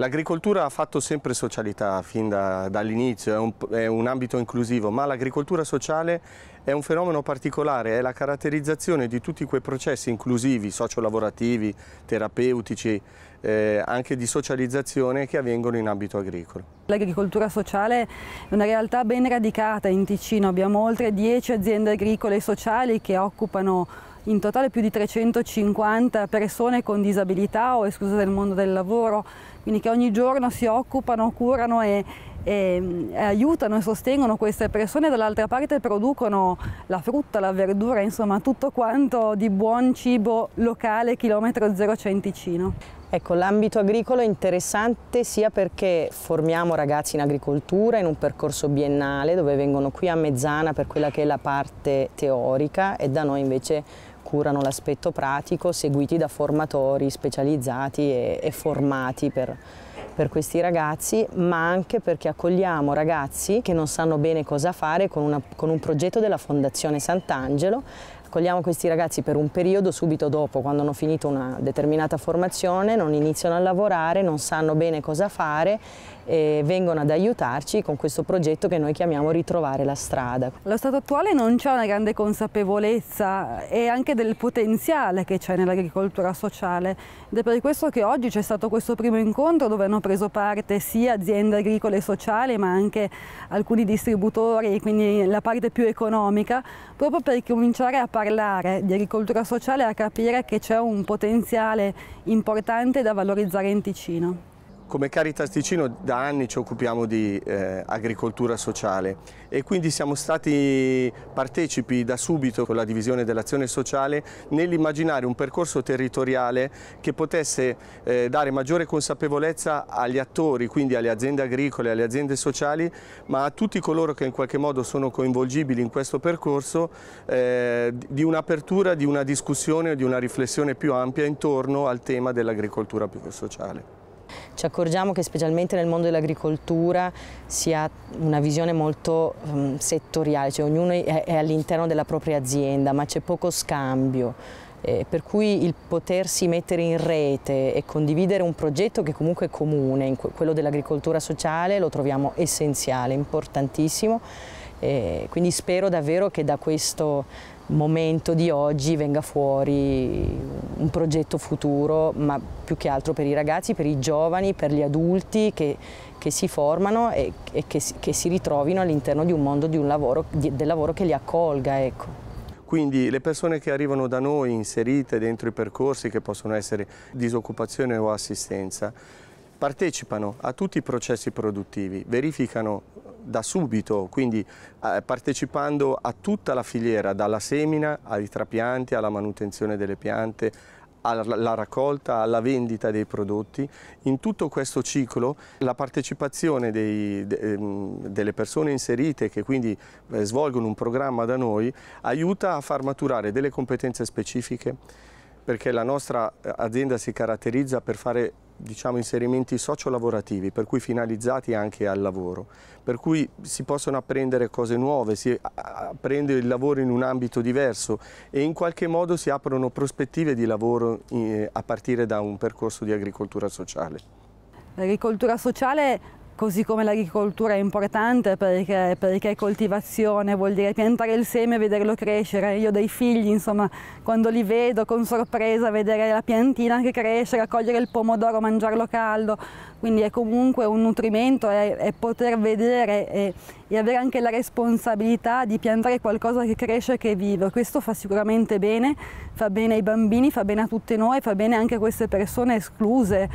L'agricoltura ha fatto sempre socialità fin da, dall'inizio, è un, è un ambito inclusivo, ma l'agricoltura sociale è un fenomeno particolare, è la caratterizzazione di tutti quei processi inclusivi, sociolavorativi, terapeutici, eh, anche di socializzazione che avvengono in ambito agricolo. L'agricoltura sociale è una realtà ben radicata in Ticino, abbiamo oltre 10 aziende agricole e sociali che occupano in totale più di 350 persone con disabilità o escluse del mondo del lavoro, quindi che ogni giorno si occupano, curano e, e, e aiutano e sostengono queste persone, dall'altra parte producono la frutta, la verdura, insomma tutto quanto di buon cibo locale chilometro zero centicino. Ecco, l'ambito agricolo è interessante sia perché formiamo ragazzi in agricoltura in un percorso biennale dove vengono qui a Mezzana per quella che è la parte teorica e da noi invece curano l'aspetto pratico, seguiti da formatori specializzati e, e formati per, per questi ragazzi, ma anche perché accogliamo ragazzi che non sanno bene cosa fare con, una, con un progetto della Fondazione Sant'Angelo. Accogliamo questi ragazzi per un periodo subito dopo, quando hanno finito una determinata formazione, non iniziano a lavorare, non sanno bene cosa fare e vengono ad aiutarci con questo progetto che noi chiamiamo Ritrovare la strada. Allo stato attuale non c'è una grande consapevolezza e anche del potenziale che c'è nell'agricoltura sociale ed è per questo che oggi c'è stato questo primo incontro dove hanno preso parte sia aziende agricole e sociali ma anche alcuni distributori, quindi la parte più economica, proprio per cominciare a parlare di agricoltura sociale e a capire che c'è un potenziale importante da valorizzare in Ticino. Come Caritas Ticino da anni ci occupiamo di eh, agricoltura sociale e quindi siamo stati partecipi da subito con la divisione dell'azione sociale nell'immaginare un percorso territoriale che potesse eh, dare maggiore consapevolezza agli attori, quindi alle aziende agricole, alle aziende sociali, ma a tutti coloro che in qualche modo sono coinvolgibili in questo percorso eh, di un'apertura, di una discussione, di una riflessione più ampia intorno al tema dell'agricoltura più sociale. Ci accorgiamo che specialmente nel mondo dell'agricoltura si ha una visione molto um, settoriale, cioè ognuno è, è all'interno della propria azienda, ma c'è poco scambio. Eh, per cui il potersi mettere in rete e condividere un progetto che comunque è comune, quello dell'agricoltura sociale, lo troviamo essenziale, importantissimo e quindi spero davvero che da questo momento di oggi venga fuori un progetto futuro, ma più che altro per i ragazzi, per i giovani, per gli adulti che, che si formano e, e che, che, si ritrovino all'interno di un mondo di un lavoro, di, del lavoro che li accolga. Ecco. Quindi le persone che arrivano da noi inserite dentro i percorsi che possono essere disoccupazione o assistenza, partecipano a tutti i processi produttivi, verificano da subito, quindi eh, partecipando a tutta la filiera, dalla semina ai trapianti, alla manutenzione delle piante, alla raccolta, alla vendita dei prodotti. In tutto questo ciclo la partecipazione dei, de, ehm, delle persone inserite che quindi eh, svolgono un programma da noi aiuta a far maturare delle competenze specifiche perché la nostra eh, azienda si caratterizza per fare diciamo, inserimenti sociolavorativi, per cui finalizzati anche al lavoro, per cui si possono apprendere cose nuove, si apprende il lavoro in un ambito diverso e in qualche modo si aprono prospettive di lavoro eh, a partire da un percorso di agricoltura sociale. L'agricoltura sociale così come l'agricoltura è importante perché, perché, coltivazione vuol dire piantare il seme e vederlo crescere. Io ho dei figli, insomma, quando li vedo con sorpresa vedere la piantina che cresce, raccogliere il pomodoro, mangiarlo caldo, quindi è comunque un nutrimento e, poter vedere e, e, avere anche la responsabilità di piantare qualcosa che cresce e che vive. Questo fa sicuramente bene, fa bene ai bambini, fa bene a tutti noi, fa bene anche a queste persone escluse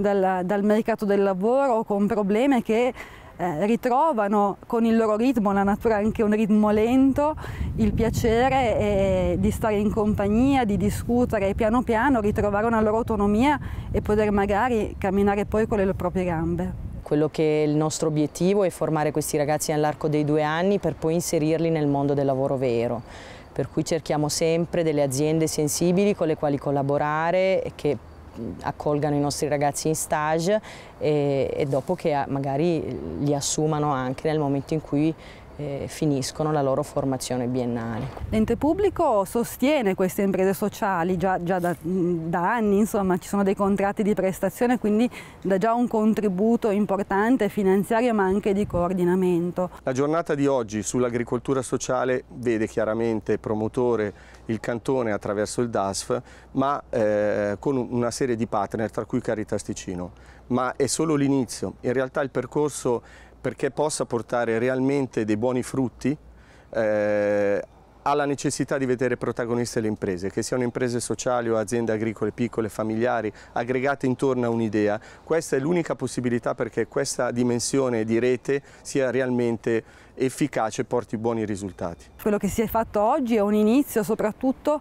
dal, dal mercato del lavoro con problemi che eh, ritrovano con il loro ritmo, la natura è anche un ritmo lento, il piacere eh, di stare in compagnia, di discutere e piano piano ritrovare una loro autonomia e poter magari camminare poi con le proprie gambe. Quello che è il nostro obiettivo è formare questi ragazzi nell'arco dei due anni per poi inserirli nel mondo del lavoro vero per cui cerchiamo sempre delle aziende sensibili con le quali collaborare e che accolgano i nostri ragazzi in stage e, e dopo che magari li assumano anche nel momento in cui eh, finiscono la loro formazione biennale. L'ente pubblico sostiene queste imprese sociali già, già da, da, anni, insomma ci sono dei contratti di prestazione, quindi dà già un contributo importante finanziario ma anche di coordinamento. La giornata di oggi sull'agricoltura sociale vede chiaramente promotore il cantone attraverso il DASF, ma eh, con una serie di partner, tra cui Caritas Ticino. Ma è solo l'inizio, in realtà il percorso perché possa portare realmente dei buoni frutti eh, alla necessità di vedere protagoniste le imprese, che siano imprese sociali o aziende agricole piccole, familiari, aggregate intorno a un'idea. Questa è l'unica possibilità perché questa dimensione di rete sia realmente efficace e porti buoni risultati. Quello che si è fatto oggi è un inizio soprattutto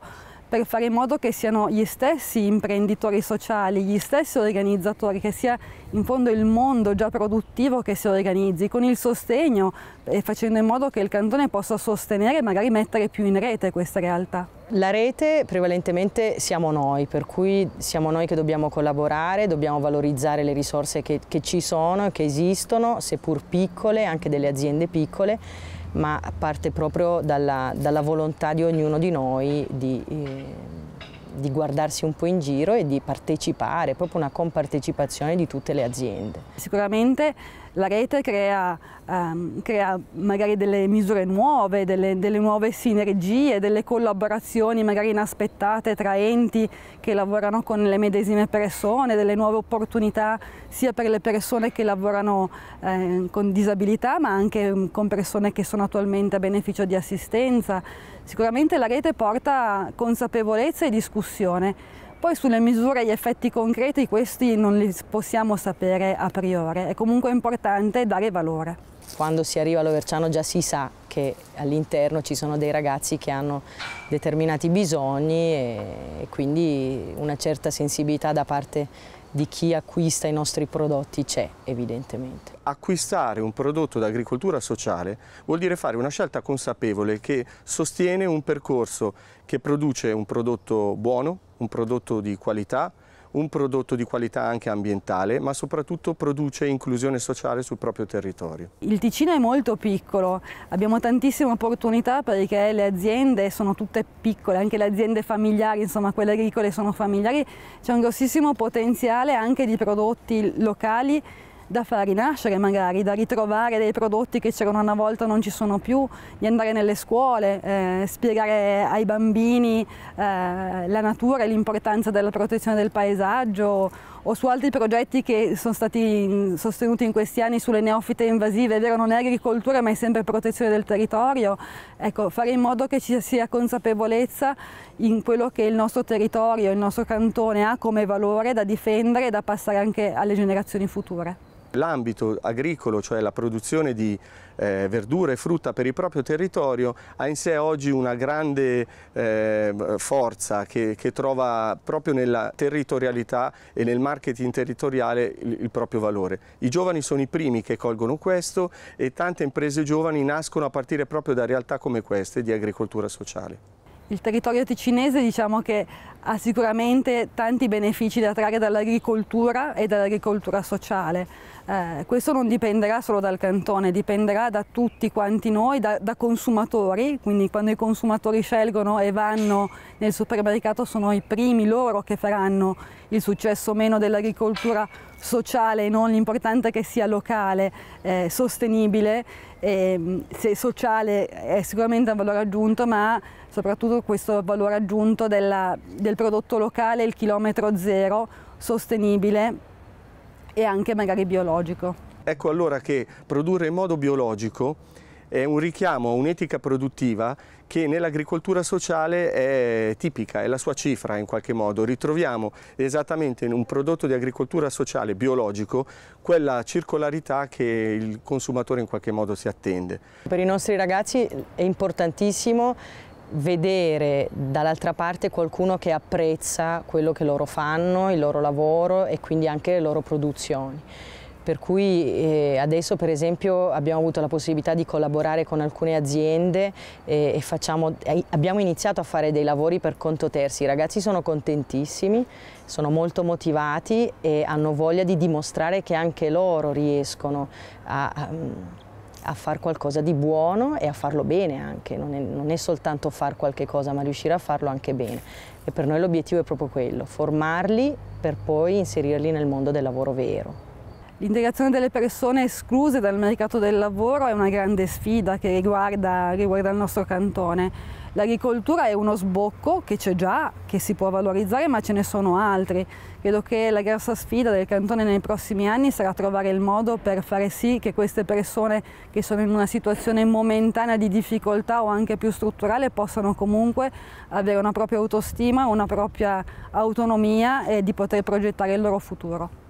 per fare in modo che siano gli stessi imprenditori sociali, gli stessi organizzatori, che sia in fondo il mondo già produttivo che si organizzi, con il sostegno e facendo in modo che il cantone possa sostenere e magari mettere più in rete questa realtà. La rete prevalentemente siamo noi, per cui siamo noi che dobbiamo collaborare, dobbiamo valorizzare le risorse che, che ci sono, che esistono, seppur piccole, anche delle aziende piccole, ma parte proprio dalla, dalla volontà di ognuno di noi di, eh, di guardarsi un po' in giro e di partecipare, proprio una compartecipazione di tutte le aziende. Sicuramente la rete crea, um, crea magari delle misure nuove, delle, delle, nuove sinergie, delle collaborazioni magari inaspettate tra enti che lavorano con le medesime persone, delle nuove opportunità sia per le persone che lavorano eh, con disabilità ma anche ehm, con persone che sono attualmente a beneficio di assistenza. Sicuramente la rete porta consapevolezza e discussione discussione. Poi sulle misure e gli effetti concreti questi non li possiamo sapere a priori, è comunque importante dare valore. Quando si arriva all'Overciano già si sa che all'interno ci sono dei ragazzi che hanno determinati bisogni e quindi una certa sensibilità da parte di chi acquista i nostri prodotti c'è evidentemente. Acquistare un prodotto d'agricoltura sociale vuol dire fare una scelta consapevole che sostiene un percorso che produce un prodotto buono, un prodotto di qualità, un prodotto di qualità anche ambientale, ma soprattutto produce inclusione sociale sul proprio territorio. Il Ticino è molto piccolo, abbiamo tantissime opportunità perché le aziende sono tutte piccole, anche le aziende familiari, insomma quelle agricole sono familiari, c'è un grossissimo potenziale anche di prodotti locali da far rinascere magari, da ritrovare dei prodotti che c'erano una volta e non ci sono più, di andare nelle scuole, eh, spiegare ai bambini eh, la natura e l'importanza della protezione del paesaggio o su altri progetti che sono stati mm, sostenuti in questi anni sulle neofite invasive, è vero non è agricoltura ma è sempre protezione del territorio, ecco, fare in modo che ci sia consapevolezza in quello che il nostro territorio, il nostro cantone ha come valore da difendere e da passare anche alle generazioni future. L'ambito agricolo, cioè la produzione di eh, verdure e frutta per il proprio territorio, ha in sé oggi una grande eh, forza che, che, trova proprio nella territorialità e nel marketing territoriale il, il proprio valore. I giovani sono i primi che colgono questo e tante imprese giovani nascono a partire proprio da realtà come queste di agricoltura sociale. Il territorio ticinese diciamo che ha sicuramente tanti benefici da trarre dall'agricoltura e dall'agricoltura sociale. Eh, questo non dipenderà solo dal cantone, dipenderà da tutti quanti noi, da, da, consumatori, quindi quando i consumatori scelgono e vanno nel supermercato sono i primi loro che faranno il successo o meno dell'agricoltura sociale non l'importante che sia locale, eh, sostenibile, e, ehm, se sociale è sicuramente un valore aggiunto ma soprattutto questo valore aggiunto della, del prodotto locale, il chilometro zero, sostenibile e anche magari biologico. Ecco allora che produrre in modo biologico è un richiamo a un'etica produttiva che nell'agricoltura sociale è tipica, è la sua cifra in qualche modo. Ritroviamo esattamente in un prodotto di agricoltura sociale biologico quella circolarità che il consumatore in qualche modo si attende. Per i nostri ragazzi è importantissimo vedere dall'altra parte qualcuno che apprezza quello che loro fanno, il loro lavoro e quindi anche le loro produzioni per cui eh, adesso per esempio abbiamo avuto la possibilità di collaborare con alcune aziende eh, e, facciamo, eh, abbiamo iniziato a fare dei lavori per conto terzi, i ragazzi sono contentissimi, sono molto motivati e hanno voglia di dimostrare che anche loro riescono a, a, a fare qualcosa di buono e a farlo bene anche, non è, non è soltanto far qualche cosa ma riuscire a farlo anche bene e per noi l'obiettivo è proprio quello, formarli per poi inserirli nel mondo del lavoro vero. L'integrazione delle persone escluse dal mercato del lavoro è una grande sfida che riguarda, riguarda il nostro cantone. L'agricoltura è uno sbocco che c'è già, che si può valorizzare, ma ce ne sono altri. Credo che la grossa sfida del cantone nei prossimi anni sarà trovare il modo per fare sì che queste persone che sono in una situazione momentanea di difficoltà o anche più strutturale possano comunque avere una propria autostima, una propria autonomia e di poter progettare il loro futuro.